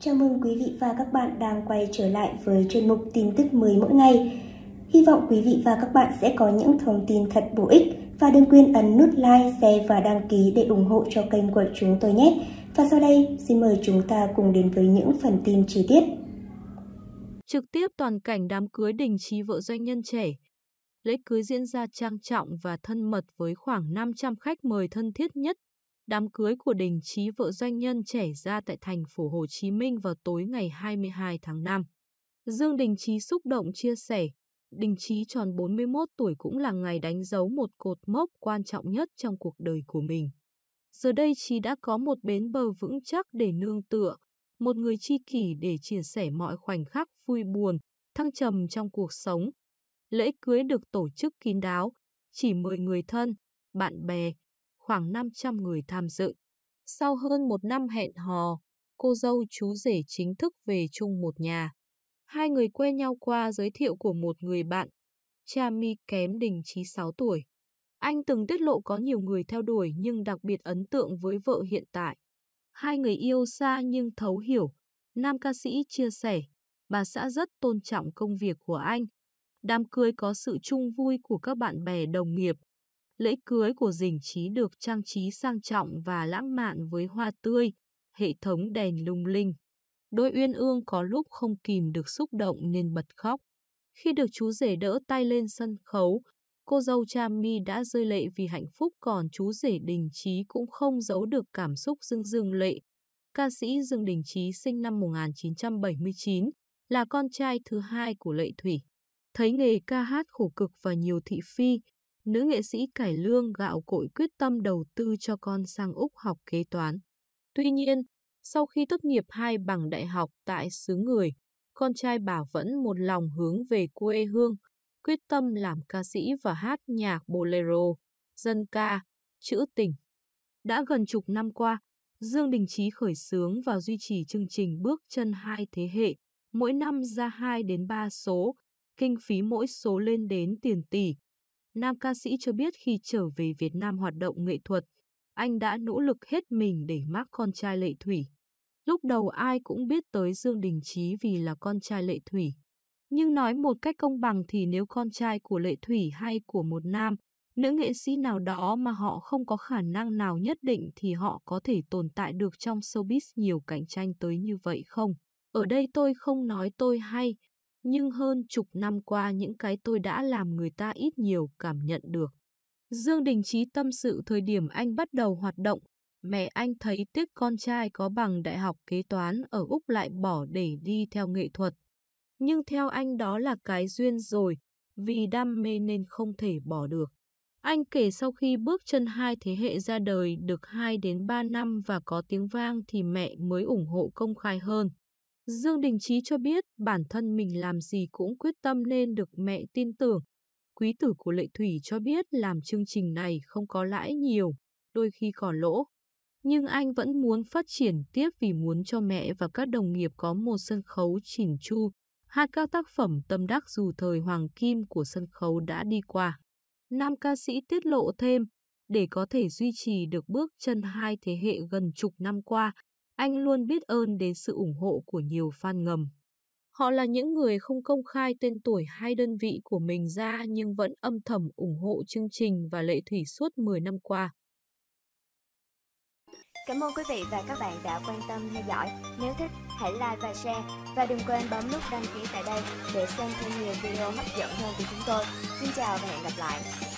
Chào mừng quý vị và các bạn đang quay trở lại với chuyên mục tin tức mới mỗi ngày. Hy vọng quý vị và các bạn sẽ có những thông tin thật bổ ích và đừng quên ấn nút like, share và đăng ký để ủng hộ cho kênh của chúng tôi nhé. Và sau đây, xin mời chúng ta cùng đến với những phần tin chi tiết. Trực tiếp toàn cảnh đám cưới đình trí vợ doanh nhân trẻ. Lễ cưới diễn ra trang trọng và thân mật với khoảng 500 khách mời thân thiết nhất Đám cưới của Đình trí vợ doanh nhân trẻ ra tại thành phố Hồ Chí Minh vào tối ngày 22 tháng 5. Dương Đình trí xúc động chia sẻ, Đình trí tròn 41 tuổi cũng là ngày đánh dấu một cột mốc quan trọng nhất trong cuộc đời của mình. Giờ đây trí đã có một bến bờ vững chắc để nương tựa, một người tri kỷ để chia sẻ mọi khoảnh khắc vui buồn, thăng trầm trong cuộc sống. Lễ cưới được tổ chức kín đáo, chỉ mời người thân, bạn bè, khoảng 500 người tham dự. Sau hơn một năm hẹn hò, cô dâu chú rể chính thức về chung một nhà. Hai người quen nhau qua giới thiệu của một người bạn. Cha mi kém đình trí 6 tuổi. Anh từng tiết lộ có nhiều người theo đuổi nhưng đặc biệt ấn tượng với vợ hiện tại. Hai người yêu xa nhưng thấu hiểu. Nam ca sĩ chia sẻ, bà xã rất tôn trọng công việc của anh. Đám cưới có sự chung vui của các bạn bè đồng nghiệp. Lễ cưới của dình trí được trang trí sang trọng và lãng mạn với hoa tươi, hệ thống đèn lung linh. Đôi uyên ương có lúc không kìm được xúc động nên bật khóc. Khi được chú rể đỡ tay lên sân khấu, cô dâu cha mi đã rơi lệ vì hạnh phúc còn chú rể đình trí cũng không giấu được cảm xúc dưng dưng lệ. Ca sĩ Dương Đình Trí sinh năm 1979, là con trai thứ hai của Lệ Thủy. Thấy nghề ca hát khổ cực và nhiều thị phi, nữ nghệ sĩ cải lương gạo cội quyết tâm đầu tư cho con sang Úc học kế toán. Tuy nhiên, sau khi tốt nghiệp hai bằng đại học tại xứ người, con trai bà vẫn một lòng hướng về quê hương, quyết tâm làm ca sĩ và hát nhạc bolero, dân ca, trữ tình. Đã gần chục năm qua, Dương Đình Trí khởi xướng và duy trì chương trình bước chân hai thế hệ, mỗi năm ra 2 đến 3 số, kinh phí mỗi số lên đến tiền tỷ, nam ca sĩ cho biết khi trở về Việt Nam hoạt động nghệ thuật, anh đã nỗ lực hết mình để mác con trai Lệ Thủy. Lúc đầu ai cũng biết tới Dương Đình Chí vì là con trai Lệ Thủy. Nhưng nói một cách công bằng thì nếu con trai của Lệ Thủy hay của một nam, nữ nghệ sĩ nào đó mà họ không có khả năng nào nhất định thì họ có thể tồn tại được trong showbiz nhiều cạnh tranh tới như vậy không? Ở đây tôi không nói tôi hay, nhưng hơn chục năm qua những cái tôi đã làm người ta ít nhiều cảm nhận được. Dương Đình Chí tâm sự thời điểm anh bắt đầu hoạt động, mẹ anh thấy tiếc con trai có bằng đại học kế toán ở Úc lại bỏ để đi theo nghệ thuật. Nhưng theo anh đó là cái duyên rồi, vì đam mê nên không thể bỏ được. Anh kể sau khi bước chân hai thế hệ ra đời được 2 đến 3 năm và có tiếng vang thì mẹ mới ủng hộ công khai hơn. Dương Đình Chí cho biết bản thân mình làm gì cũng quyết tâm nên được mẹ tin tưởng. Quý tử của Lệ Thủy cho biết làm chương trình này không có lãi nhiều, đôi khi còn lỗ. Nhưng anh vẫn muốn phát triển tiếp vì muốn cho mẹ và các đồng nghiệp có một sân khấu chỉnh chu, hát các tác phẩm tâm đắc dù thời hoàng kim của sân khấu đã đi qua. Nam ca sĩ tiết lộ thêm, để có thể duy trì được bước chân hai thế hệ gần chục năm qua, anh luôn biết ơn đến sự ủng hộ của nhiều fan ngầm. Họ là những người không công khai tên tuổi hay đơn vị của mình ra nhưng vẫn âm thầm ủng hộ chương trình và lệ thủy suốt 10 năm qua. Cảm ơn quý vị và các bạn đã quan tâm theo dõi. Nếu thích, hãy like và share. Và đừng quên bấm nút đăng ký tại đây để xem thêm nhiều video hấp dẫn hơn của chúng tôi. Xin chào và hẹn gặp lại.